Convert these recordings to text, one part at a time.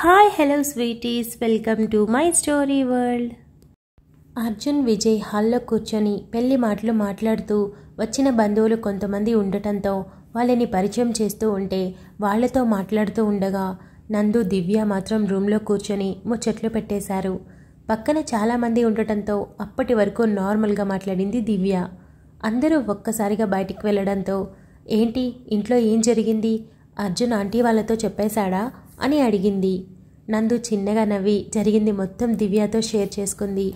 hi hello sweeties welcome to my story world Arjun Vijay హాల్లో కూర్చొని పెళ్లి మాటలు మాట్లాడుతూ వచ్చిన బంధువులు కొంతమంది ఉండటంతో వాళ్ళని పరిచయం చేస్తూ ఉంటే వాళ్లతో మాట్లాడుతూ ఉండగా నందు దివ్య మాత్రం రూమ్లో కూర్చొని ముచ్చట్లు పెట్టేశారు పక్కన చాలామంది ఉండటంతో అప్పటి వరకు నార్మల్గా మాట్లాడింది దివ్య అందరూ ఒక్కసారిగా బయటికి వెళ్ళడంతో ఏంటి ఇంట్లో ఏం జరిగింది అర్జున్ ఆంటీ వాళ్ళతో చెప్పేశాడా అని అడిగింది నందు చిన్నగా నవ్వి జరిగింది మొత్తం దివ్యతో షేర్ చేసుకుంది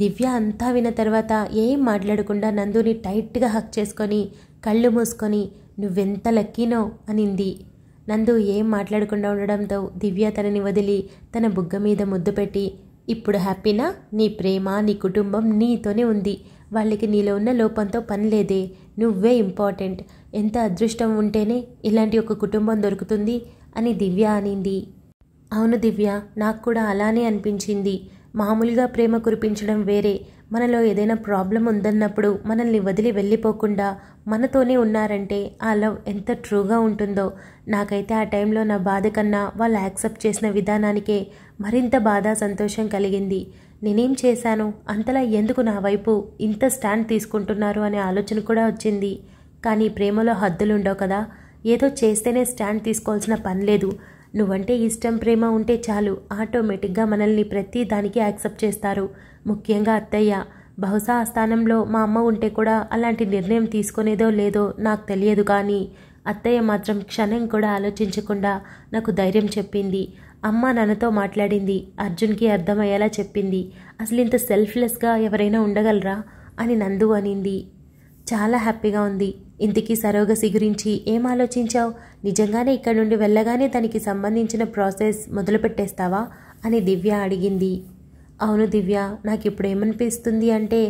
దివ్య అంతా విన్న తర్వాత ఏం మాట్లాడకుండా నందుని టైట్గా హక్ చేసుకొని కళ్ళు మూసుకొని నువ్వెంత లక్కీనో అనింది నందు ఏం మాట్లాడకుండా ఉండడంతో దివ్య తనని వదిలి తన బుగ్గ మీద ముద్దు పెట్టి ఇప్పుడు హ్యాపీనా నీ ప్రేమ నీ కుటుంబం నీతోనే ఉంది వాళ్ళకి నీలో ఉన్న లోపంతో పని లేదే నువ్వే ఇంపార్టెంట్ ఎంత అదృష్టం ఉంటేనే ఇలాంటి ఒక కుటుంబం దొరుకుతుంది అని దివ్య అనింది అవును దివ్య నాకు కూడా అలానే అనిపించింది మామూలుగా ప్రేమ కురిపించడం వేరే మనలో ఏదైనా ప్రాబ్లం ఉందన్నప్పుడు మనల్ని వదిలి వెళ్ళిపోకుండా మనతోనే ఉన్నారంటే ఆ లవ్ ఎంత ట్రూగా ఉంటుందో నాకైతే ఆ టైంలో నా బాధ కన్నా వాళ్ళు యాక్సెప్ట్ చేసిన విధానానికే మరింత బాధ సంతోషం కలిగింది నేనేం చేశాను అంతలా ఎందుకు నా వైపు ఇంత స్టాండ్ తీసుకుంటున్నారు అనే ఆలోచన కూడా వచ్చింది కానీ ప్రేమలో హద్దులుండవు కదా ఏదో చేస్తేనే స్టాండ్ తీసుకోవాల్సిన పని లేదు నువ్వంటే ఇష్టం ప్రేమ ఉంటే చాలు ఆటోమేటిక్గా మనల్ని ప్రతి దానికి యాక్సెప్ట్ చేస్తారు ముఖ్యంగా అత్తయ్య బహుశా ఆ స్థానంలో మా అమ్మ ఉంటే కూడా అలాంటి నిర్ణయం తీసుకునేదో లేదో నాకు తెలియదు కానీ అత్తయ్య మాత్రం క్షణం కూడా ఆలోచించకుండా నాకు ధైర్యం చెప్పింది అమ్మ నన్నతో మాట్లాడింది అర్జున్కి అర్థమయ్యేలా చెప్పింది అసలు ఇంత సెల్ఫ్లెస్గా ఎవరైనా ఉండగలరా అని నందు అనింది చాలా హ్యాపీగా ఉంది ఇంతకీ సరోగసి గురించి ఏం ఆలోచించావు నిజంగానే ఇక్కడ నుండి వెళ్ళగానే దానికి సంబంధించిన ప్రాసెస్ మొదలుపెట్టేస్తావా అని దివ్య అడిగింది అవును దివ్య నాకు ఇప్పుడు ఏమనిపిస్తుంది అంటే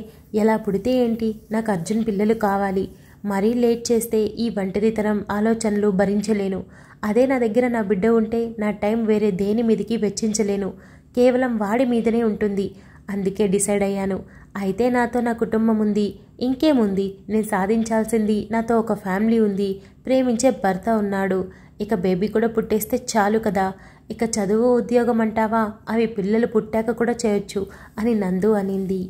ఎలా పుడితే ఏంటి నాకు అర్జున్ పిల్లలు కావాలి మరీ లేట్ చేస్తే ఈ వంటరితనం ఆలోచనలు భరించలేను అదే నా దగ్గర నా బిడ్డ ఉంటే నా టైం వేరే దేని మీదకి వెచ్చించలేను కేవలం వాడి మీదనే ఉంటుంది అందుకే డిసైడ్ అయ్యాను అయితే నాతో నా కుటుంబం ఉంది ఇంకేముంది నేను సాధించాల్సింది నాతో ఒక ఫ్యామిలీ ఉంది ప్రేమించే భర్త ఉన్నాడు ఇక బేబీ కూడా పుట్టేస్తే చాలు కదా ఇక చదువు ఉద్యోగం అంటావా అవి పిల్లలు పుట్టాక కూడా చేయొచ్చు అని నందు అనింది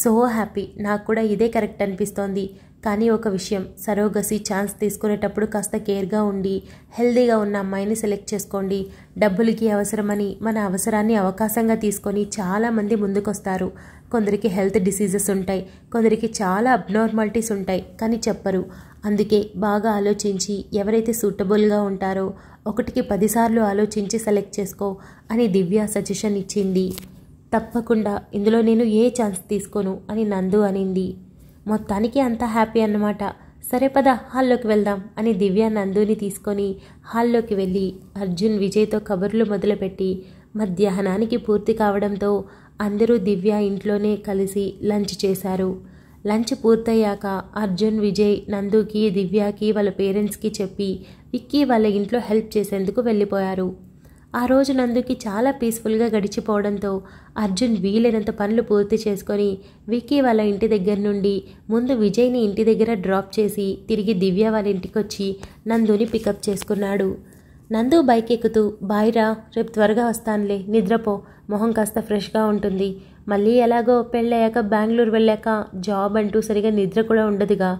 సో హ్యాపీ నాకు కూడా ఇదే కరెక్ట్ అనిపిస్తోంది కానీ ఒక విషయం సరోగసి ఛాన్స్ తీసుకునేటప్పుడు కాస్త కేర్గా ఉండి హెల్దీగా ఉన్న అమ్మాయిని సెలెక్ట్ చేసుకోండి డబ్బులకి అవసరమని మన అవసరాన్ని అవకాశంగా తీసుకొని చాలామంది ముందుకొస్తారు కొందరికి హెల్త్ డిసీజెస్ ఉంటాయి కొందరికి చాలా అబ్నార్మాలిటీస్ ఉంటాయి కానీ చెప్పరు అందుకే బాగా ఆలోచించి ఎవరైతే సూటబుల్గా ఉంటారో ఒకటికి పదిసార్లు ఆలోచించి సెలెక్ట్ చేసుకో అని దివ్య సజెషన్ ఇచ్చింది తప్పకుండా ఇందులో నేను ఏ ఛాన్స్ తీసుకోను అని నందు అనింది మొత్తానికి అంతా హ్యాపీ అన్నమాట సరే పద హాల్లోకి వెళ్దాం అని దివ్య నందుని తీసుకొని హాల్లోకి వెళ్ళి అర్జున్ విజయ్తో కబుర్లు మొదలుపెట్టి మధ్యాహ్నానికి పూర్తి కావడంతో అందరూ దివ్య ఇంట్లోనే కలిసి లంచ్ చేశారు లంచ్ పూర్తయ్యాక అర్జున్ విజయ్ నందుకి దివ్యాకి వాళ్ళ పేరెంట్స్కి చెప్పి విక్కీ వాళ్ళ ఇంట్లో హెల్ప్ చేసేందుకు వెళ్ళిపోయారు ఆ రోజు నందుకి చాలా పీస్ఫుల్గా గడిచిపోవడంతో అర్జున్ వీలైనంత పనులు పూర్తి చేసుకొని విక్కీ వాళ్ళ ఇంటి దగ్గర నుండి ముందు విజయ్ని ఇంటి దగ్గర డ్రాప్ చేసి తిరిగి దివ్య వాళ్ళ ఇంటికి వచ్చి నందుని పికప్ చేసుకున్నాడు నందు బైక్ ఎక్కుతూ బాయ్రా రేపు త్వరగా వస్తానులే నిద్రపో మొహం కాస్త ఫ్రెష్గా ఉంటుంది మళ్ళీ ఎలాగో పెళ్ళయ్యాక బెంగళూరు వెళ్ళాక జాబ్ అంటూ సరిగా నిద్ర కూడా ఉండదుగా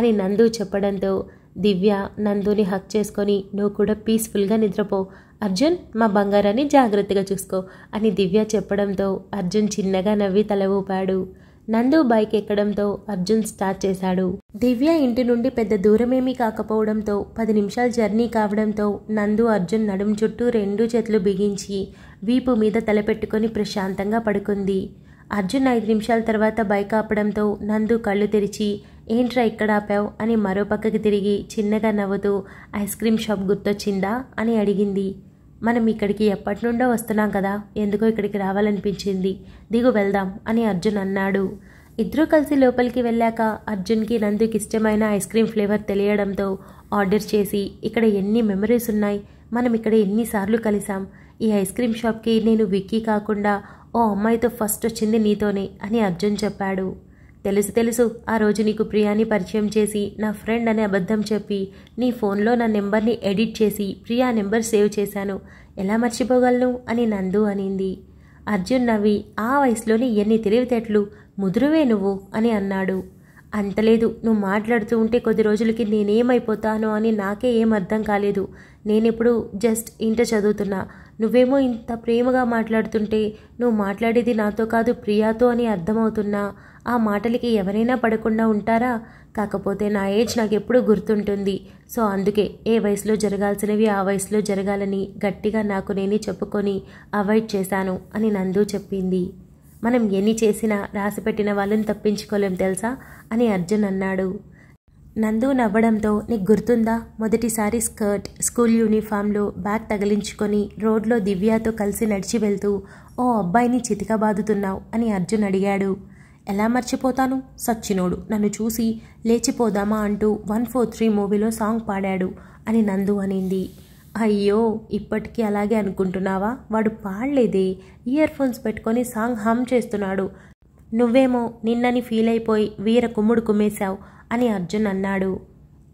అని నందు చెప్పడంతో దివ్య నందుని హక్ చేసుకొని నువ్వు కూడా పీస్ఫుల్గా నిద్రపో అర్జున్ మా బంగారాన్ని జాగ్రత్తగా చూసుకో అని దివ్య చెప్పడంతో అర్జున్ చిన్నగా నవ్వి తల ఊపాడు నందు బైక్ ఎక్కడంతో అర్జున్ స్టార్ట్ చేశాడు దివ్య ఇంటి నుండి పెద్ద దూరమేమీ కాకపోవడంతో పది నిమిషాల జర్నీ కావడంతో నందు అర్జున్ నడుం చుట్టూ రెండు చేతులు బిగించి వీపు మీద తలపెట్టుకొని ప్రశాంతంగా పడుకుంది అర్జున్ ఐదు నిమిషాల తర్వాత బైక్ ఆపడంతో నందు కళ్ళు తెరిచి ఏంట్రా ఇక్కడ ఆపావు అని మరో పక్కకి తిరిగి చిన్నగా నవ్వుతూ ఐస్ క్రీమ్ షాప్ గుర్తొచ్చిందా అని అడిగింది మనం ఇక్కడికి ఎప్పటి నుండో వస్తున్నాం కదా ఎందుకో ఇక్కడికి రావాలనిపించింది దిగు వెళ్దాం అని అర్జున్ అన్నాడు ఇద్దరూ కలిసి లోపలికి వెళ్ళాక అర్జున్కి నందుకి ఇష్టమైన ఐస్ క్రీమ్ ఫ్లేవర్ తెలియడంతో ఆర్డర్ చేసి ఇక్కడ ఎన్ని మెమరీస్ ఉన్నాయి మనం ఇక్కడ ఎన్నిసార్లు కలిసాం ఈ ఐస్ క్రీమ్ షాప్కి నేను విక్కీ కాకుండా ఓ అమ్మాయితో ఫస్ట్ వచ్చింది నీతోనే అని అర్జున్ చెప్పాడు తెలుసు తెలుసు ఆ రోజు నీకు ప్రియాని పరిచయం చేసి నా ఫ్రెండ్ అనే అబద్ధం చెప్పి నీ ఫోన్లో నా నెంబర్ని ఎడిట్ చేసి ప్రియా నెంబర్ సేవ్ చేశాను ఎలా మర్చిపోగలను అని నందు అనింది అర్జున్ నవ్వి ఆ వయసులోని ఎన్ని తెలివితేటలు ముదురువే నువ్వు అని అన్నాడు అంతలేదు నువ్వు మాట్లాడుతూ ఉంటే కొద్ది రోజులకి నేనేమైపోతాను అని నాకే ఏం అర్థం కాలేదు నేనెప్పుడు జస్ట్ ఇంట చదువుతున్నా నువ్వేమో ఇంత ప్రేమగా మాట్లాడుతుంటే నువ్వు మాట్లాడేది నాతో కాదు ప్రియాతో అని అర్థమవుతున్నా ఆ మాటలకి ఎవరైనా పడకుండా ఉంటారా కాకపోతే నా ఏజ్ నాకు ఎప్పుడూ గుర్తుంటుంది సో అందుకే ఏ వయసులో జరగాల్సినవి ఆ వయసులో జరగాలని గట్టిగా నాకు నేనే చెప్పుకొని అవాయిడ్ చేశాను అని నందు చెప్పింది మనం ఎన్ని చేసినా రాసిపెట్టిన వాళ్ళని తప్పించుకోలేం తెలుసా అని అర్జున్ అన్నాడు నందు నవ్వడంతో నీకు గుర్తుందా మొదటిసారి స్కర్ట్ స్కూల్ యూనిఫామ్లో బ్యాగ్ తగిలించుకొని రోడ్లో దివ్యాతో కలిసి నడిచి వెళ్తూ ఓ అబ్బాయిని చితికబాదుతున్నావు అని అర్జున్ అడిగాడు ఎలా మర్చిపోతాను సచ్చినోడు నన్ను చూసి లేచిపోదామా అంటూ వన్ ఫోర్ త్రీ మూవీలో సాంగ్ పాడాడు అని నందు అనింది అయ్యో ఇప్పటికీ అలాగే అనుకుంటున్నావా వాడు పాడలేదే ఇయర్ ఫోన్స్ పెట్టుకొని సాంగ్ హమ్ చేస్తున్నాడు నువ్వేమో నిన్నని ఫీల్ అయిపోయి వీర కుమ్ముడు కుమ్మేశావు అని అర్జున్ అన్నాడు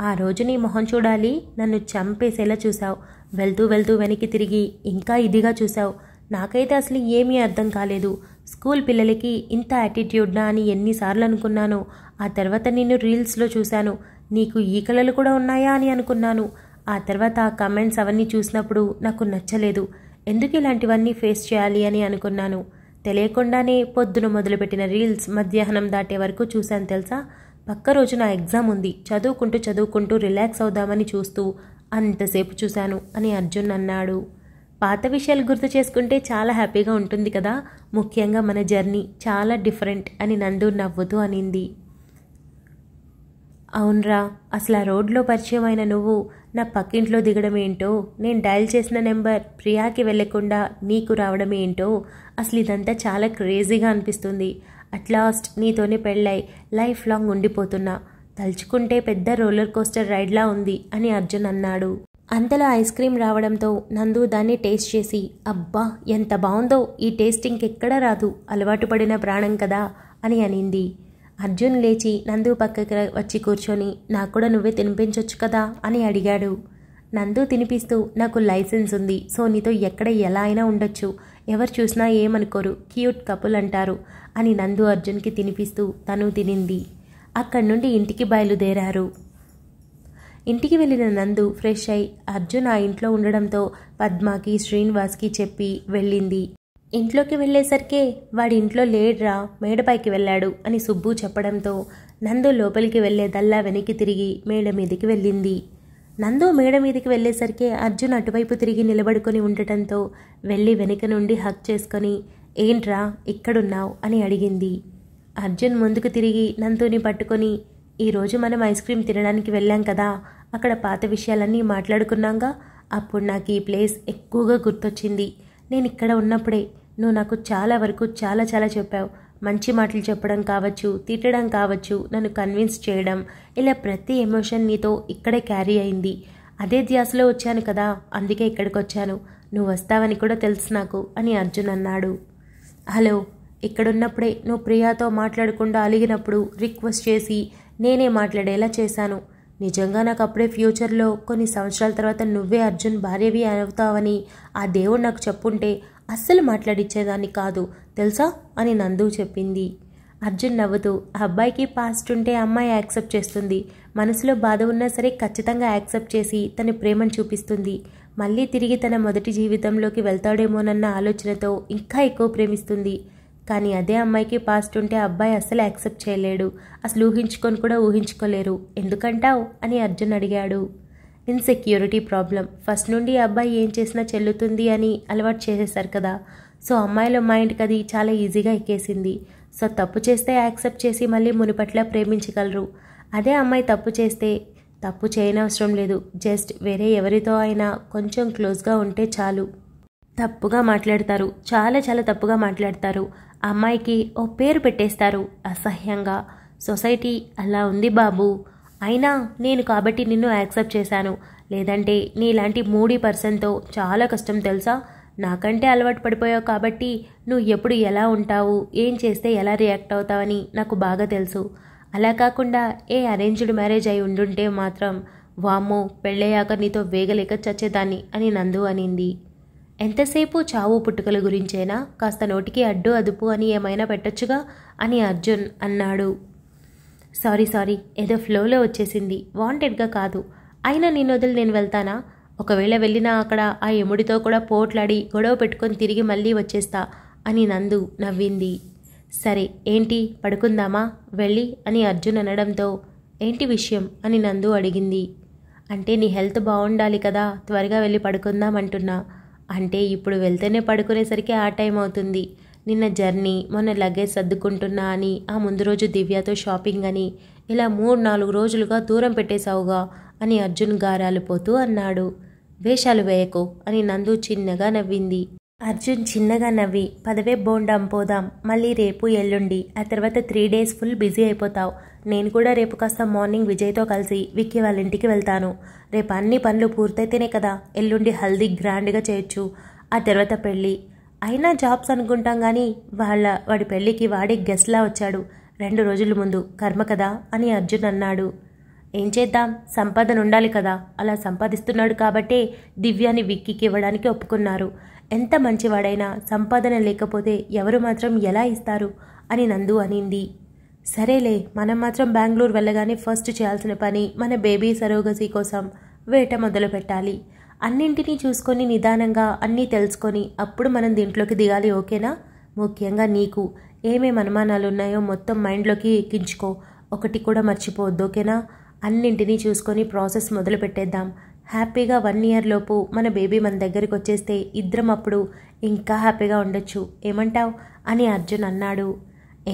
ఆ రోజు నీ మొహం చూడాలి నన్ను చంపేసేలా చూశావు వెళ్తూ వెళ్తూ వెనక్కి తిరిగి ఇంకా ఇదిగా చూశావు నాకైతే అసలు ఏమీ అర్థం కాలేదు స్కూల్ పిల్లలకి ఇంత యాటిట్యూడ్నా అని ఎన్నిసార్లు అనుకున్నాను ఆ తర్వాత నిన్ను రీల్స్లో చూశాను నీకు ఈ కళలు కూడా ఉన్నాయా అని అనుకున్నాను ఆ తర్వాత ఆ కమెంట్స్ అవన్నీ చూసినప్పుడు నాకు నచ్చలేదు ఎందుకు ఇలాంటివన్నీ ఫేస్ చేయాలి అని అనుకున్నాను తెలియకుండానే పొద్దున మొదలుపెట్టిన రీల్స్ మధ్యాహ్నం దాటే వరకు చూశాను తెలుసా పక్క రోజు నా ఎగ్జామ్ ఉంది చదువుకుంటూ చదువుకుంటూ రిలాక్స్ అవుదామని చూస్తూ అంతసేపు చూశాను అని అర్జున్ అన్నాడు పాత విషయాలు గుర్తు చేసుకుంటే చాలా హ్యాపీగా ఉంటుంది కదా ముఖ్యంగా మన జర్నీ చాలా డిఫరెంట్ అని నందు నవ్వుతూ అనింది అవునరా అసలు ఆ రోడ్లో పరిచయమైన నువ్వు నా పక్కింట్లో దిగడం ఏంటో నేను డయల్ చేసిన నెంబర్ ప్రియాకి వెళ్ళకుండా నీకు రావడం ఏంటో అసలు ఇదంతా చాలా క్రేజీగా అనిపిస్తుంది అట్ లాస్ట్ నీతోనే పెళ్ళై లైఫ్ లాంగ్ ఉండిపోతున్నా తలుచుకుంటే పెద్ద రోలర్ కోస్టర్ రైడ్లా ఉంది అని అర్జున్ అన్నాడు అంతలో ఐస్ క్రీమ్ రావడంతో నందు దాన్ని టేస్ట్ చేసి అబ్బా ఎంత బాగుందో ఈ టేస్ట్ ఇంకెక్కడా రాదు అలవాటు పడిన ప్రాణం కదా అని అనింది అర్జున్ లేచి నందు పక్కకి వచ్చి కూర్చొని నాకు కూడా నువ్వే తినిపించొచ్చు కదా అని అడిగాడు నందు తినిపిస్తూ నాకు లైసెన్స్ ఉంది సో నీతో ఎక్కడ ఎలా అయినా ఉండొచ్చు ఎవరు చూసినా ఏమనుకోరు క్యూట్ కపుల్ అంటారు అని నందు అర్జున్కి తినిపిస్తూ తను తినింది అక్కడి నుండి ఇంటికి బయలుదేరారు ఇంటికి వెళ్ళిన నందు ఫ్రెష్ అయి అర్జున్ ఆ ఇంట్లో ఉండడంతో పద్మాకి శ్రీనివాస్కి చెప్పి వెళ్ళింది ఇంట్లోకి వెళ్ళేసరికే వాడి ఇంట్లో లేడ్రా మేడపైకి వెళ్ళాడు అని సుబ్బు చెప్పడంతో నందు లోపలికి వెళ్ళేదల్లా వెనక్కి తిరిగి మేడ మీదకి వెళ్ళింది నందు మేడ మీదకి వెళ్ళేసరికి అర్జున్ అటువైపు తిరిగి నిలబడుకొని ఉండటంతో వెళ్ళి వెనుక నుండి హక్ చేసుకొని ఏంట్రా ఇక్కడున్నావు అని అడిగింది అర్జున్ ముందుకు తిరిగి నందుని పట్టుకొని ఈరోజు మనం ఐస్ క్రీమ్ తినడానికి వెళ్ళాం కదా అక్కడ పాత విషయాలన్నీ మాట్లాడుకున్నాగా అప్పుడు నాకు ఈ ప్లేస్ ఎక్కువగా గుర్తొచ్చింది నేను ఇక్కడ ఉన్నప్పుడే నువ్వు నాకు చాలా వరకు చాలా చాలా చెప్పావు మంచి మాటలు చెప్పడం కావచ్చు తిట్టడం కావచ్చు నన్ను కన్విన్స్ చేయడం ఇలా ప్రతి ఎమోషన్ నీతో ఇక్కడే క్యారీ అయింది అదే ధ్యాసలో వచ్చాను కదా అందుకే ఇక్కడికి వచ్చాను నువ్వు వస్తావని కూడా తెలుసు నాకు అని అర్జున్ అన్నాడు హలో ఇక్కడున్నప్పుడే నువ్వు ప్రియాతో మాట్లాడకుండా అలిగినప్పుడు రిక్వెస్ట్ చేసి నేనే మాట్లాడేలా చేశాను నిజంగా నాకు అప్పుడే ఫ్యూచర్లో కొన్ని సంవత్సరాల తర్వాత నువ్వే అర్జున్ భార్యవి అవుతావని ఆ దేవుడు నాకు చెప్పుంటే అస్సలు మాట్లాడిచ్చేదాన్ని కాదు తెలుసా అని నందు చెప్పింది అర్జున్ నవ్వుతూ అబ్బాయికి పాస్ట్ ఉంటే అమ్మాయి యాక్సెప్ట్ చేస్తుంది మనసులో బాధ ఉన్నా సరే ఖచ్చితంగా యాక్సెప్ట్ చేసి తన ప్రేమను చూపిస్తుంది మళ్ళీ తిరిగి తన మొదటి జీవితంలోకి వెళ్తాడేమోనన్న ఆలోచనతో ఇంకా ఎక్కువ ప్రేమిస్తుంది కానీ అదే అమ్మాయికి పాస్ట్ ఉంటే అబ్బాయి అసలు యాక్సెప్ట్ చేయలేడు అసలు ఊహించుకొని కూడా ఊహించుకోలేరు ఎందుకంటావు అని అర్జున్ అడిగాడు ఇన్సెక్యూరిటీ ప్రాబ్లం ఫస్ట్ నుండి అబ్బాయి ఏం చేసినా చెల్లుతుంది అని అలవాటు చేసేశారు కదా సో అమ్మాయిల మైండ్కి అది చాలా ఈజీగా ఎక్కేసింది సో తప్పు చేస్తే యాక్సెప్ట్ చేసి మళ్ళీ మునిపట్లా ప్రేమించగలరు అదే అమ్మాయి తప్పు చేస్తే తప్పు చేయనవసరం లేదు జస్ట్ వేరే ఎవరితో అయినా కొంచెం క్లోజ్గా ఉంటే చాలు తప్పుగా మాట్లాడతారు చాలా చాలా తప్పుగా మాట్లాడతారు అమ్మాయికి ఓ పేరు పెట్టేస్తారు అసహ్యంగా సొసైటీ అలా ఉంది బాబు అయినా నేను కాబట్టి నిన్ను యాక్సెప్ట్ చేశాను లేదంటే నీలాంటి మూడీ పర్సన్తో చాలా కష్టం తెలుసా నాకంటే అలవాటు పడిపోయావు కాబట్టి నువ్వు ఎప్పుడు ఎలా ఉంటావు ఏం చేస్తే ఎలా రియాక్ట్ అవుతావని నాకు బాగా తెలుసు అలా కాకుండా ఏ అరేంజ్డ్ మ్యారేజ్ అయి ఉండుంటే మాత్రం వామ్మో పెళ్ళయ్యాక నీతో వేగలేక చచ్చేదాన్ని అని నందు అనింది ఎంతసేపు చావు పుట్టుకల గురించైనా కాస్త నోటికి అడ్డు అదుపు అని ఏమైనా పెట్టొచ్చుగా అని అర్జున్ అన్నాడు సారీ సారీ ఏదో ఫ్లోలో వచ్చేసింది వాంటెడ్గా కాదు అయినా నేను వదిలి నేను వెళ్తానా ఒకవేళ వెళ్ళినా అక్కడ ఆ ఎముడితో కూడా పోట్లాడి గొడవ పెట్టుకొని తిరిగి మళ్ళీ వచ్చేస్తా అని నందు నవ్వింది సరే ఏంటి పడుకుందామా వెళ్ళి అని అర్జున్ అనడంతో ఏంటి విషయం అని నందు అడిగింది అంటే నీ హెల్త్ బాగుండాలి కదా త్వరగా వెళ్ళి పడుకుందామంటున్నా అంటే ఇప్పుడు వెళ్తేనే పడుకునేసరికి ఆ టైం అవుతుంది నిన్న జర్నీ మొన్న లగేజ్ సర్దుకుంటున్నా అని ఆ ముందు రోజు దివ్యతో షాపింగ్ అని ఇలా మూడు నాలుగు రోజులుగా దూరం పెట్టేశావుగా అని అర్జున్ గారాలిపోతూ అన్నాడు వేషాలు వేయకు అని నందు చిన్నగా నవ్వింది అర్జున్ చిన్నగా నవ్వి పదవే బోండాం పోదాం మళ్ళీ రేపు ఎల్లుండి ఆ తర్వాత త్రీ డేస్ ఫుల్ బిజీ అయిపోతావు నేను కూడా రేపు కాస్త మార్నింగ్ విజయ్తో కలిసి విక్కీ వాళ్ళ ఇంటికి వెళ్తాను రేపు అన్ని పనులు పూర్తయితేనే కదా ఎల్లుండి హల్దీ గ్రాండ్గా చేయొచ్చు ఆ తర్వాత పెళ్ళి అయినా జాబ్స్ అనుకుంటాం కానీ వాళ్ళ వాడి పెళ్ళికి వాడే గెస్ట్లా వచ్చాడు రెండు రోజుల ముందు కర్మ కదా అని అర్జున్ అన్నాడు ఏం చేద్దాం సంపాదన ఉండాలి కదా అలా సంపాదిస్తున్నాడు కాబట్టే దివ్యాని విక్కీకి ఇవ్వడానికి ఒప్పుకున్నారు ఎంత మంచివాడైనా సంపాదన లేకపోతే ఎవరు మాత్రం ఎలా ఇస్తారు అని నందు అనింది సరేలే మనం మాత్రం బెంగళూరు వెళ్ళగానే ఫస్ట్ చేయాల్సిన పని మన బేబీ సరోగసీ కోసం వేట మొదలు పెట్టాలి అన్నింటినీ చూసుకొని నిదానంగా అన్నీ తెలుసుకొని అప్పుడు మనం దీంట్లోకి దిగాలి ఓకేనా ముఖ్యంగా నీకు ఏమేమి అనుమానాలు ఉన్నాయో మొత్తం మైండ్లోకి ఎక్కించుకో ఒకటి కూడా మర్చిపోవద్దు ఓకేనా అన్నింటినీ చూసుకొని ప్రాసెస్ మొదలు పెట్టేద్దాం హ్యాపీగా వన్ ఇయర్ లోపు మన బేబీ మన దగ్గరికి వచ్చేస్తే ఇద్దరం అప్పుడు ఇంకా హ్యాపీగా ఉండొచ్చు ఏమంటావు అని అర్జున్ అన్నాడు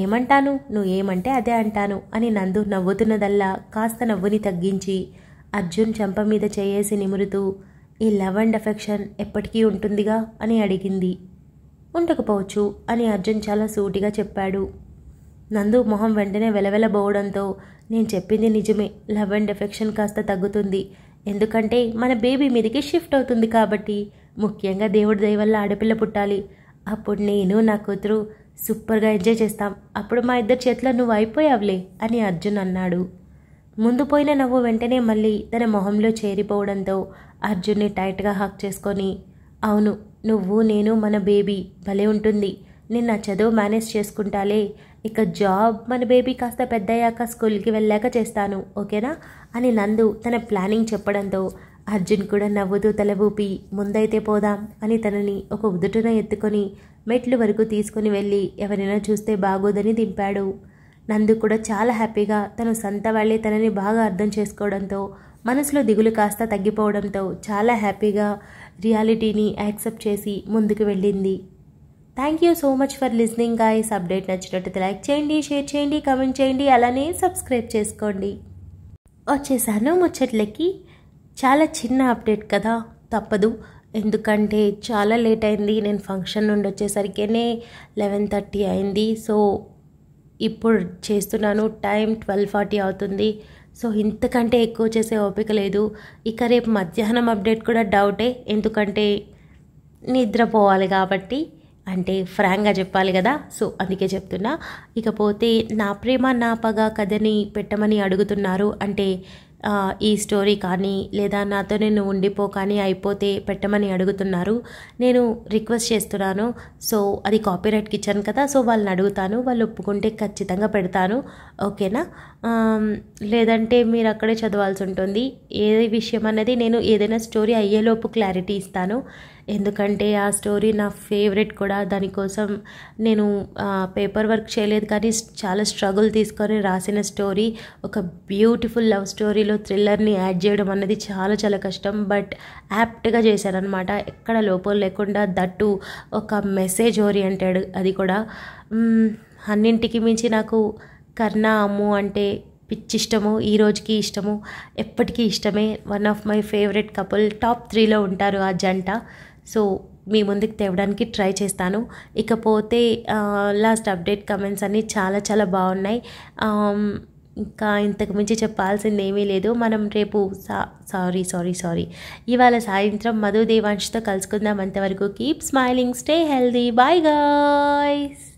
ఏమంటాను నువ్వు ఏమంటే అదే అంటాను అని నందు నవ్వుతున్నదల్లా కాస్త నవ్వుని తగ్గించి అర్జున్ చెంప మీద చేయేసి నిమురుతూ ఈ లవ్ అండ్ అఫెక్షన్ ఎప్పటికీ ఉంటుందిగా అని అడిగింది ఉండకపోవచ్చు అని అర్జున్ చాలా సూటిగా చెప్పాడు నందు మొహం వెంటనే వెలవెలబోవడంతో నేను చెప్పింది నిజమే లవ్ అండ్ ఎఫెక్షన్ కాస్త తగ్గుతుంది ఎందుకంటే మన బేబీ మీదకి షిఫ్ట్ అవుతుంది కాబట్టి ముఖ్యంగా దేవుడి దయవల్ల ఆడపిల్ల పుట్టాలి అప్పుడు నేను నా కూతురు సూపర్గా ఎంజాయ్ చేస్తాం అప్పుడు మా ఇద్దరు చేతిలో నువ్వు అయిపోయావులే అని అర్జున్ అన్నాడు ముందు పోయిన నవ్వు వెంటనే మళ్ళీ తన మొహంలో చేరిపోవడంతో అర్జున్ని టైట్గా హక్ చేసుకొని అవును నువ్వు నేను మన బేబీ భలే ఉంటుంది నేను నా చదువు మేనేజ్ చేసుకుంటాలే ఇక జాబ్ మన బేబీ కాస్త పెద్దయ్యాక స్కూల్కి వెళ్ళాక చేస్తాను ఓకేనా అని నందు తన ప్లానింగ్ చెప్పడంతో అర్జున్ కూడా నవ్వుతూ తల ఊపి ముందైతే పోదాం అని తనని ఒక ఉదుటన ఎత్తుకొని మెట్లు వరకు తీసుకుని వెళ్ళి ఎవరైనా చూస్తే బాగోదని దింపాడు నందు కూడా చాలా హ్యాపీగా తను సంత వాళ్ళే తనని బాగా అర్థం చేసుకోవడంతో మనసులో దిగులు కాస్త తగ్గిపోవడంతో చాలా హ్యాపీగా రియాలిటీని యాక్సెప్ట్ చేసి ముందుకు వెళ్ళింది thank you so much for listening guys update నచ్చినట్టు లైక్ చేయండి షేర్ చేయండి కమెంట్ చేయండి అలానే సబ్స్క్రైబ్ చేసుకోండి వచ్చేసాను ముచ్చట్లకి చాలా చిన్న అప్డేట్ కదా తప్పదు ఎందుకంటే చాలా లేట్ అయింది నేను ఫంక్షన్ నుండి వచ్చేసరికేనే లెవెన్ థర్టీ అయింది సో ఇప్పుడు చేస్తున్నాను టైం ట్వెల్వ్ ఫార్టీ అవుతుంది సో ఇంతకంటే ఎక్కువ చేసే ఓపిక లేదు ఇక రేపు మధ్యాహ్నం అప్డేట్ కూడా డౌటే ఎందుకంటే నిద్రపోవాలి కాబట్టి అంటే ఫ్రాంక్గా చెప్పాలి కదా సో అందుకే చెప్తున్నా ఇకపోతే నా ప్రేమ నా పగ కథని పెట్టమని అడుగుతున్నారు అంటే ఈ స్టోరీ కానీ లేదా నాతో నేను ఉండిపో కానీ అయిపోతే పెట్టమని అడుగుతున్నారు నేను రిక్వెస్ట్ చేస్తున్నాను సో అది కాపీరైట్కి ఇచ్చాను కదా సో వాళ్ళని అడుగుతాను వాళ్ళు ఒప్పుకుంటే ఖచ్చితంగా పెడతాను ఓకేనా లేదంటే మీరు అక్కడే చదవాల్సి ఉంటుంది ఏ విషయం అనేది నేను ఏదైనా స్టోరీ అయ్యేలోపు క్లారిటీ ఇస్తాను ఎందుకంటే ఆ స్టోరీ నా ఫేవరెట్ కూడా దానికోసం నేను పేపర్ వర్క్ చేయలేదు కానీ చాలా స్ట్రగుల్ తీసుకొని రాసిన స్టోరీ ఒక బ్యూటిఫుల్ లవ్ స్టోరీలో థ్రిల్లర్ని యాడ్ చేయడం అన్నది చాలా చాలా కష్టం బట్ యాప్ట్గా అనమాట ఎక్కడ లోపం లేకుండా దట్టు ఒక మెసేజ్ ఓరియంటెడ్ అది కూడా అన్నింటికి మించి నాకు కర్ణ అమ్ము అంటే పిచ్చి ఇష్టము ఈ రోజుకి ఇష్టము ఎప్పటికీ ఇష్టమే one of my favourite couple top త్రీలో ఉంటారు ఆ జంట సో మీ ముందుకు తేవడానికి ట్రై చేస్తాను ఇకపోతే లాస్ట్ అప్డేట్ కమెంట్స్ అన్నీ చాలా చాలా బాగున్నాయి ఇంకా ఇంతకు మించి చెప్పాల్సింది ఏమీ లేదు మనం రేపు సా సారీ సారీ సారీ ఇవాళ సాయంత్రం మధు దేవాంష్తో కలుసుకుందాం అంతవరకు keep smiling stay healthy bye guys